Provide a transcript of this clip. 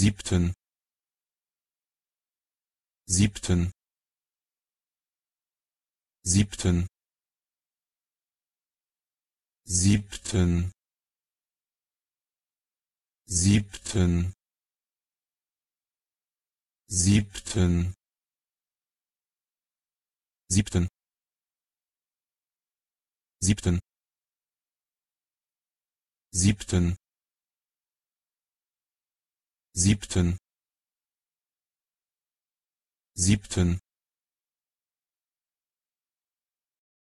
siebten siebten siebten siebten siebten siebten siebten siebten siebten siebten siebten siebten